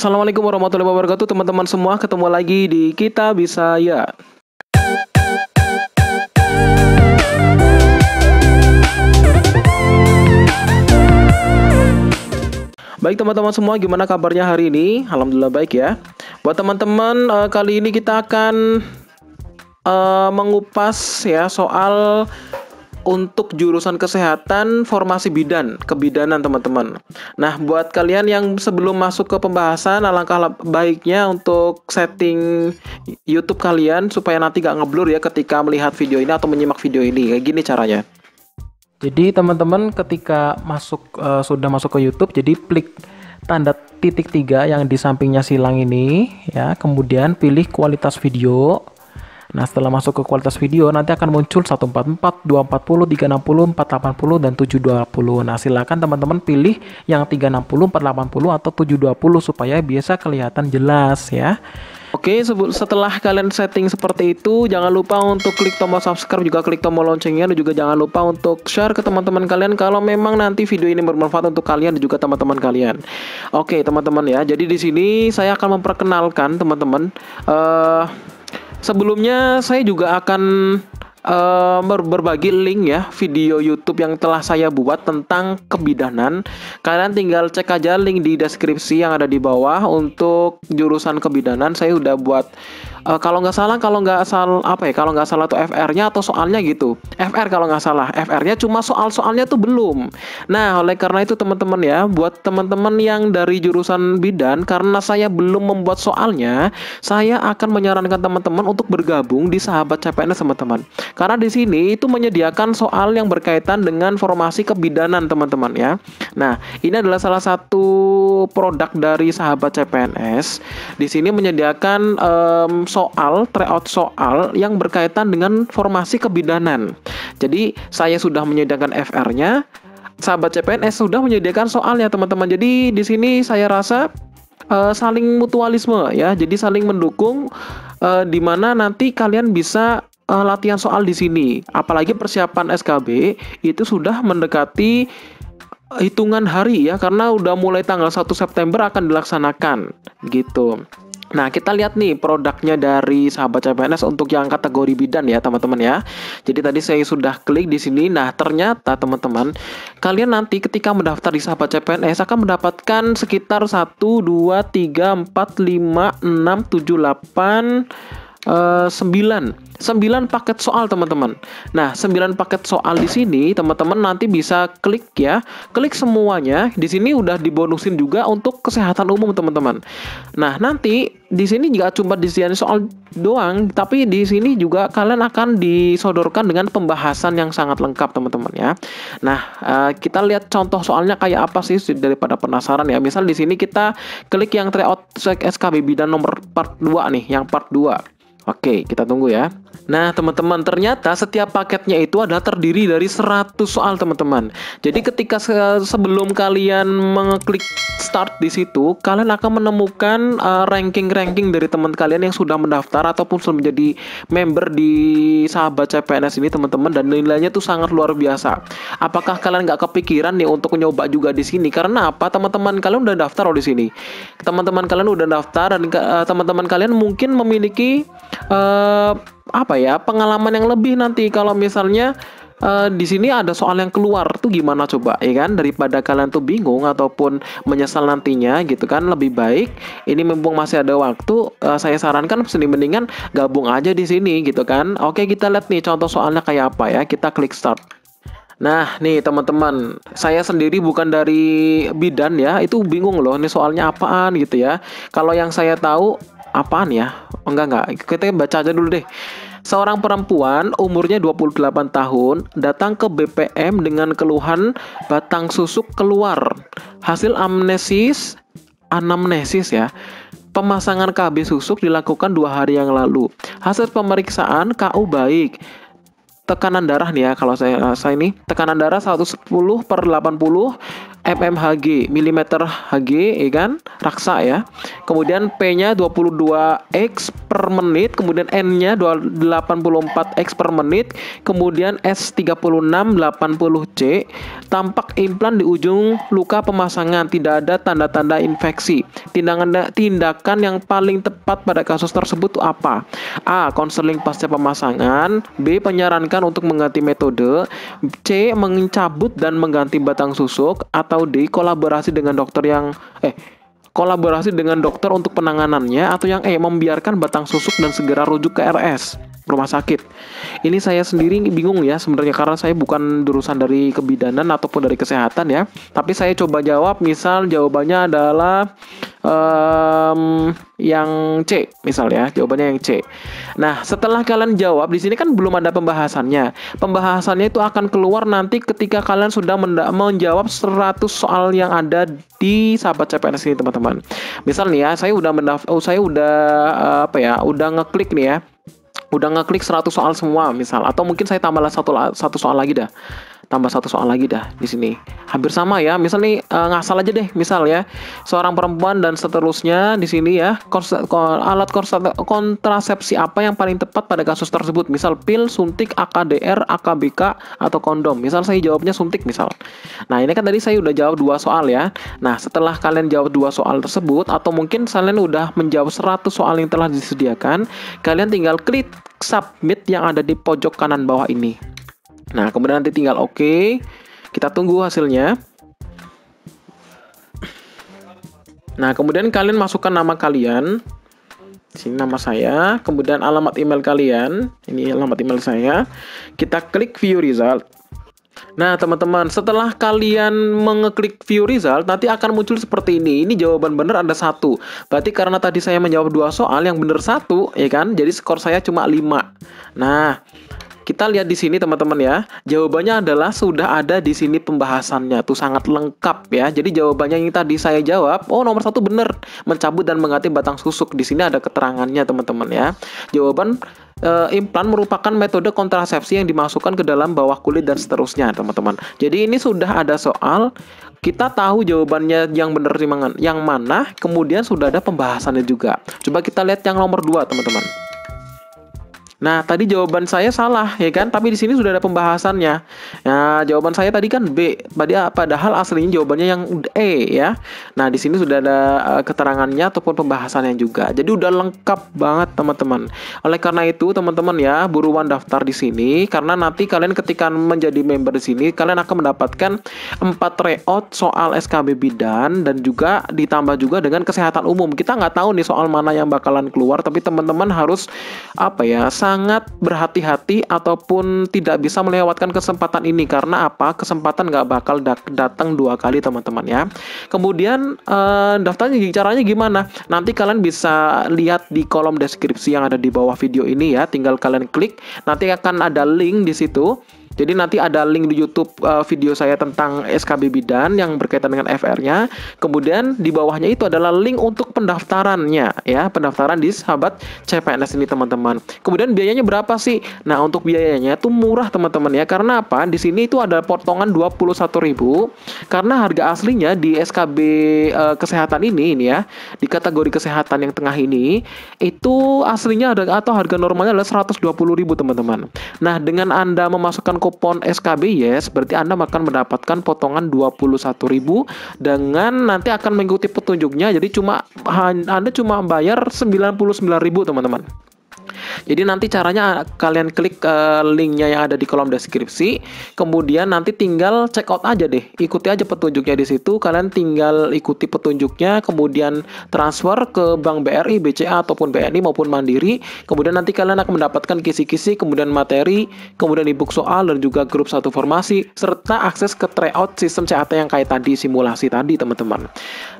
Assalamualaikum warahmatullahi wabarakatuh teman-teman semua ketemu lagi di kita bisa ya Baik teman-teman semua gimana kabarnya hari ini Alhamdulillah baik ya Buat teman-teman eh, kali ini kita akan uh, mengupas ya soal untuk jurusan kesehatan formasi bidan, kebidanan teman-teman. Nah, buat kalian yang sebelum masuk ke pembahasan, alangkah baiknya untuk setting YouTube kalian supaya nanti gak ngeblur ya ketika melihat video ini atau menyimak video ini. Kayak gini caranya. Jadi teman-teman ketika masuk uh, sudah masuk ke YouTube, jadi klik tanda titik tiga yang di sampingnya silang ini, ya. Kemudian pilih kualitas video Nah setelah masuk ke kualitas video nanti akan muncul 144, 240, 360, 480, dan 720. Nah silakan teman-teman pilih yang 360, 480, atau 720 supaya bisa kelihatan jelas ya. Oke, setelah kalian setting seperti itu, jangan lupa untuk klik tombol subscribe juga klik tombol loncengnya dan juga jangan lupa untuk share ke teman-teman kalian kalau memang nanti video ini bermanfaat untuk kalian dan juga teman-teman kalian. Oke, teman-teman ya. Jadi di sini saya akan memperkenalkan teman-teman uh, Sebelumnya saya juga akan uh, berbagi link ya video YouTube yang telah saya buat tentang kebidanan. Kalian tinggal cek aja link di deskripsi yang ada di bawah untuk jurusan kebidanan. Saya udah buat uh, kalau nggak salah kalau nggak asal apa ya kalau nggak salah tuh FR-nya atau soalnya gitu. FR kalau nggak salah FR-nya cuma soal-soalnya tuh belum. Nah oleh karena itu teman-teman ya buat teman-teman yang dari jurusan bidan karena saya belum membuat soalnya, saya akan menyarankan teman-teman untuk bergabung di sahabat CPNS teman-teman. Karena di sini itu menyediakan soal yang berkaitan dengan formasi kebidanan teman-teman ya. Nah, ini adalah salah satu produk dari sahabat CPNS. Di sini menyediakan um, soal tryout soal yang berkaitan dengan formasi kebidanan. Jadi saya sudah menyediakan FR-nya, sahabat CPNS sudah menyediakan soal ya, teman-teman. Jadi di sini saya rasa uh, saling mutualisme ya. Jadi saling mendukung uh, di mana nanti kalian bisa uh, latihan soal di sini. Apalagi persiapan SKB itu sudah mendekati eh, hitungan hari ya karena udah mulai tanggal 1 September akan dilaksanakan gitu. Nah, kita lihat nih produknya dari sahabat CPNS untuk yang kategori bidan ya, teman-teman ya. Jadi tadi saya sudah klik di sini. Nah, ternyata teman-teman, kalian nanti ketika mendaftar di sahabat CPNS akan mendapatkan sekitar 1 2 3 4 5 6 7 8 9 eh, 9 paket soal teman-teman. Nah, 9 paket soal di sini teman-teman nanti bisa klik ya. Klik semuanya. Di sini udah dibonusin juga untuk kesehatan umum teman-teman. Nah, nanti di sini juga cuma sini soal doang, tapi di sini juga kalian akan disodorkan dengan pembahasan yang sangat lengkap teman-teman ya. Nah, eh, kita lihat contoh soalnya kayak apa sih daripada penasaran ya. Misal di sini kita klik yang tryout SKB bidan nomor part 2 nih, yang part 2. Oke, kita tunggu ya. Nah, teman-teman, ternyata setiap paketnya itu adalah terdiri dari 100 soal, teman-teman. Jadi ketika se sebelum kalian mengeklik start di situ, kalian akan menemukan ranking eh, ranking-ranking dari teman kalian yang sudah mendaftar ataupun sudah menjadi member di sahabat CPNS ini teman-teman dan nilainya tuh sangat luar biasa. Apakah kalian nggak kepikiran nih untuk nyoba juga di sini? Karena apa? Teman-teman kalian udah daftar loh di sini. Teman-teman kalian udah daftar dan teman eh, teman-teman kalian mungkin memiliki uh, apa ya pengalaman yang lebih nanti kalau misalnya uh, di sini ada soal yang keluar tuh gimana coba ya kan daripada kalian tuh bingung ataupun menyesal nantinya gitu kan lebih baik ini mumpung masih ada waktu uh, saya sarankan seni mendingan gabung aja di sini gitu kan oke kita lihat nih contoh soalnya kayak apa ya kita klik start Nah, nih teman-teman, saya sendiri bukan dari bidan ya, itu bingung loh, ini soalnya apaan gitu ya. Kalau yang saya tahu apaan ya? Enggak enggak, kita baca aja dulu deh. Seorang perempuan umurnya 28 tahun datang ke BPM dengan keluhan batang susuk keluar. Hasil amnesis, anamnesis ya, pemasangan KB susuk dilakukan dua hari yang lalu. Hasil pemeriksaan KU baik. Tekanan darah nih ya kalau saya saya ini tekanan darah 110 per 80 mmHg, mm Hg, ya kan? Raksa ya. Kemudian P-nya 22x per menit, kemudian N-nya 84x per menit, kemudian S 3680C. Tampak implan di ujung luka pemasangan, tidak ada tanda-tanda infeksi. Tindakan tindakan yang paling tepat pada kasus tersebut apa? A. Konseling pasca pemasangan, B. Penyarankan untuk mengganti metode, C. Mencabut dan mengganti batang susuk, atau atau D kolaborasi dengan dokter yang eh kolaborasi dengan dokter untuk penanganannya atau yang E membiarkan batang susuk dan segera rujuk ke RS rumah sakit. Ini saya sendiri bingung ya sebenarnya karena saya bukan jurusan dari kebidanan ataupun dari kesehatan ya. Tapi saya coba jawab misal jawabannya adalah um, yang C misalnya jawabannya yang C. Nah setelah kalian jawab di sini kan belum ada pembahasannya. Pembahasannya itu akan keluar nanti ketika kalian sudah menjawab 100 soal yang ada di sahabat CPNS ini teman-teman. Misalnya saya udah mendaftar, oh, saya udah eh, apa ya udah ngeklik nih ya udah ngeklik 100 soal semua misal atau mungkin saya tambahlah satu satu soal lagi dah tambah satu soal lagi dah di sini hampir sama ya misal nih uh, ngasal aja deh misal ya seorang perempuan dan seterusnya di sini ya kons alat kontrasepsi apa yang paling tepat pada kasus tersebut misal pil suntik AKDR AKBK atau kondom misal saya jawabnya suntik misal nah ini kan tadi saya udah jawab dua soal ya nah setelah kalian jawab dua soal tersebut atau mungkin kalian udah menjawab 100 soal yang telah disediakan kalian tinggal klik submit yang ada di pojok kanan bawah ini. Nah, kemudian nanti tinggal oke. OK. Kita tunggu hasilnya. Nah, kemudian kalian masukkan nama kalian. Di sini nama saya, kemudian alamat email kalian. Ini alamat email saya. Kita klik view result. Nah, teman-teman, setelah kalian mengeklik view result, nanti akan muncul seperti ini. Ini jawaban benar ada satu. Berarti karena tadi saya menjawab dua soal yang benar satu, ya kan? Jadi skor saya cuma 5. Nah, kita lihat di sini teman-teman ya. Jawabannya adalah sudah ada di sini pembahasannya. Tuh sangat lengkap ya. Jadi jawabannya yang tadi saya jawab, oh nomor satu bener Mencabut dan mengganti batang susuk. Di sini ada keterangannya teman-teman ya. Jawaban e, implan merupakan metode kontrasepsi yang dimasukkan ke dalam bawah kulit dan seterusnya, teman-teman. Jadi ini sudah ada soal, kita tahu jawabannya yang benar yang mana, kemudian sudah ada pembahasannya juga. Coba kita lihat yang nomor dua teman-teman. Nah, tadi jawaban saya salah ya kan, tapi di sini sudah ada pembahasannya. Nah, jawaban saya tadi kan B, padahal aslinya jawabannya yang E ya. Nah, di sini sudah ada eh, keterangannya ataupun pembahasannya juga. Jadi udah lengkap banget teman-teman. Oleh karena itu, teman-teman ya, buruan daftar di sini karena nanti kalian ketika menjadi member di sini, kalian akan mendapatkan 4 reot soal SKB bidan dan juga ditambah juga dengan kesehatan umum. Kita nggak tahu nih soal mana yang bakalan keluar, tapi teman-teman harus apa ya? sangat berhati-hati ataupun tidak bisa melewatkan kesempatan ini karena apa? Kesempatan nggak bakal datang dua kali teman-teman ya. Kemudian eh, daftarnya caranya gimana? Nanti kalian bisa lihat di kolom deskripsi yang ada di bawah video ini ya. Tinggal kalian klik, nanti akan ada link di situ. Jadi nanti ada link di YouTube uh, video saya tentang SKB bidan yang berkaitan dengan FR-nya. Kemudian di bawahnya itu adalah link untuk pendaftarannya ya, pendaftaran di sahabat CPNS ini teman-teman. Kemudian biayanya berapa sih? Nah, untuk biayanya itu murah teman-teman ya. Karena apa? Di sini itu ada potongan 21.000 karena harga aslinya di SKB uh, eh, kesehatan ini ini ya, di kategori kesehatan yang tengah ini itu aslinya ada atau harga normalnya adalah 120.000 teman-teman. Nah, dengan Anda memasukkan kupon SKB Yes, berarti Anda akan mendapatkan potongan 21.000 dengan nanti akan mengikuti petunjuknya. Jadi cuma Anda cuma bayar 99.000, teman-teman. Jadi nanti caranya kalian klik uh, linknya yang ada di kolom deskripsi, kemudian nanti tinggal check out aja deh, ikuti aja petunjuknya di situ. Kalian tinggal ikuti petunjuknya, kemudian transfer ke bank BRI, BCA ataupun BNI maupun Mandiri. Kemudian nanti kalian akan mendapatkan kisi-kisi, kemudian materi, kemudian ebook soal dan juga grup satu formasi serta akses ke tryout sistem CAT yang kayak tadi simulasi tadi teman-teman.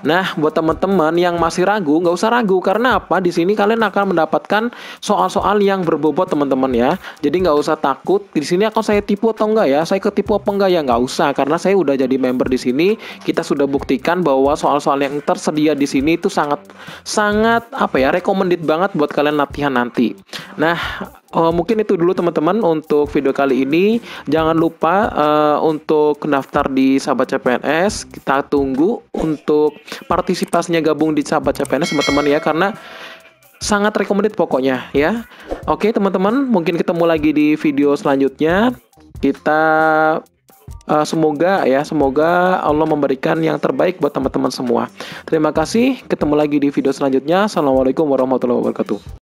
Nah buat teman-teman yang masih ragu nggak usah ragu karena apa di sini kalian akan mendapatkan soal-soal soal yang berbobot teman-teman ya. Jadi nggak usah takut di sini akan saya tipu atau enggak ya, saya ketipu apa enggak ya nggak usah karena saya udah jadi member di sini. Kita sudah buktikan bahwa soal-soal yang tersedia di sini itu sangat sangat apa ya recommended banget buat kalian latihan nanti. Nah, uh, mungkin itu dulu teman-teman untuk video kali ini. Jangan lupa uh, untuk daftar di Sahabat CPNS. Kita tunggu untuk partisipasinya gabung di Sahabat CPNS teman-teman ya karena sangat recommended pokoknya ya. Oke teman-teman, mungkin ketemu lagi di video selanjutnya. Kita uh, semoga ya, semoga Allah memberikan yang terbaik buat teman-teman semua. Terima kasih, ketemu lagi di video selanjutnya. Assalamualaikum warahmatullahi wabarakatuh.